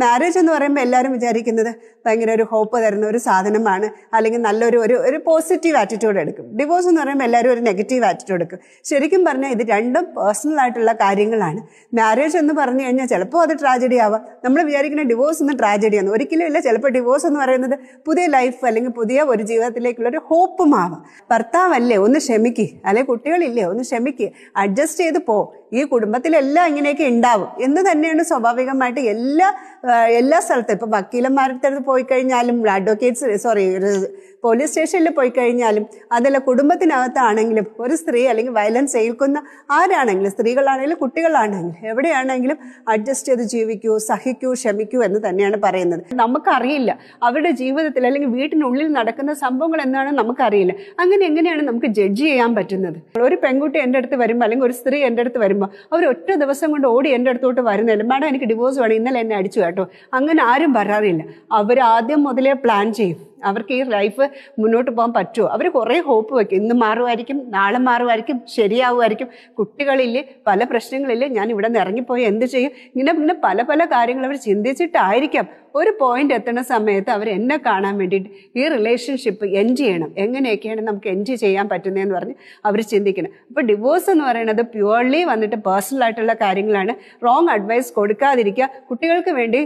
marriage എന്ന് പറയുമ്പോൾ എല്ലാവരും വിചാരിക്കുന്നത് ഭയങ്കര ഒരു ഹോപ്പ് തരുന്ന ഒരു സാധനമാണ് അല്ലെങ്കിൽ നല്ലൊരു ഒരു ഒരു പോസിറ്റീവ് ആറ്റിറ്റ്യൂഡ് എടുക്കും ഡിവോഴ്സ് എന്ന് പറയുമ്പോൾ എല്ലാവരും ഒരു നെഗറ്റീവ് ആറ്റിറ്റ്യൂഡ് എടുക്കും ശരിക്കും പറഞ്ഞാൽ ഇത് രണ്ടും പേഴ്സണൽ ആയിട്ടുള്ള കാര്യങ്ങളാണ് മാരേജ് എന്ന് പറഞ്ഞു കഴിഞ്ഞാൽ ചിലപ്പോൾ അത് ട്രാജഡി ആവാം നമ്മൾ വിചാരിക്കുന്ന ഡിവോഴ്സ് എന്ന് ട്രാജഡിയാണ് ഒരിക്കലും ഇല്ല ചിലപ്പോൾ ഡിവോഴ്സ് എന്ന് പറയുന്നത് പുതിയ ലൈഫ് അല്ലെങ്കിൽ പുതിയ ഒരു ജീവിതത്തിലേക്കുള്ള ഒരു ആവാം ഭർത്താവല്ലേ ഒന്ന് ക്ഷമിക്കുക അല്ലെങ്കിൽ കുട്ടികളില്ലേ ഒന്ന് ക്ഷമിക്കുക അഡ്ജസ്റ്റ് ചെയ്ത് പോ ഈ കുടുംബത്തിലെല്ലാം ഇങ്ങനെയൊക്കെ ഉണ്ടാവും എന്ന് തന്നെയാണ് സ്വാഭാവികമായിട്ട് എല്ലാ എല്ലാ സ്ഥലത്തും ഇപ്പം വക്കീലന്മാരുടെ അടുത്ത് പോയി കഴിഞ്ഞാലും അഡ്വക്കേറ്റ്സ് സോറി പോലീസ് സ്റ്റേഷനിൽ പോയി കഴിഞ്ഞാലും അതല്ല കുടുംബത്തിനകത്താണെങ്കിലും ഒരു സ്ത്രീ അല്ലെങ്കിൽ വയലൻസ് ഏൽക്കുന്ന ആരാണെങ്കിലും സ്ത്രീകളാണെങ്കിലും കുട്ടികളാണെങ്കിലും എവിടെയാണെങ്കിലും അഡ്ജസ്റ്റ് ചെയ്ത് ജീവിക്കൂ സഹിക്കൂ ക്ഷമിക്കൂ എന്ന് തന്നെയാണ് പറയുന്നത് നമുക്കറിയില്ല അവരുടെ ജീവിതത്തിൽ അല്ലെങ്കിൽ വീട്ടിനുള്ളിൽ നടക്കുന്ന സംഭവങ്ങൾ എന്താണെന്ന് നമുക്കറിയില്ല അങ്ങനെ എങ്ങനെയാണ് നമുക്ക് ജഡ്ജ് ചെയ്യാൻ പറ്റുന്നത് ഒരു പെൺകുട്ടി എൻ്റെ അടുത്ത് വരുമ്പോൾ അല്ലെങ്കിൽ ഒരു സ്ത്രീ എൻ്റെ അടുത്ത് വരുമ്പോൾ വരുമ്പോൾ അവർ ഒറ്റ ദിവസം കൊണ്ട് ഓടി എൻ്റെ അടുത്തോട്ട് വരുന്നില്ല മാഡം എനിക്ക് ഡിവോഴ്സ് വേണം ഇന്നലെ എന്നെ അടിച്ചു കേട്ടോ അങ്ങനെ ആരും പറയാറില്ല അവർ ആദ്യം മുതലേ പ്ലാൻ ചെയ്യും അവർക്ക് ഈ ലൈഫ് മുന്നോട്ട് പോകാൻ പറ്റുമോ അവർ കുറേ ഹോപ്പ് വയ്ക്കും ഇന്ന് മാറുമായിരിക്കും നാളെ മാറുമായിരിക്കും ശരിയാവുമായിരിക്കും കുട്ടികളിൽ പല പ്രശ്നങ്ങളിൽ ഞാൻ ഇവിടെ നിന്ന് ഇറങ്ങിപ്പോയി എന്ത് ചെയ്യും ഇങ്ങനെ ഇങ്ങനെ പല പല കാര്യങ്ങൾ അവർ ചിന്തിച്ചിട്ടായിരിക്കാം ഒരു പോയിന്റ് എത്തുന്ന സമയത്ത് അവർ എന്നെ കാണാൻ വേണ്ടിയിട്ട് ഈ റിലേഷൻഷിപ്പ് എൻഡ് ചെയ്യണം എങ്ങനെയൊക്കെയാണ് നമുക്ക് എൻഡ് ചെയ്യാൻ പറ്റുന്നതെന്ന് പറഞ്ഞ് അവർ ചിന്തിക്കണം അപ്പോൾ ഡിവോഴ്സ് എന്ന് പറയുന്നത് പ്യുവർലി വന്നിട്ട് പേഴ്സണൽ ആയിട്ടുള്ള കാര്യങ്ങളാണ് റോങ് അഡ്വൈസ് കൊടുക്കാതിരിക്കുക കുട്ടികൾക്ക് വേണ്ടി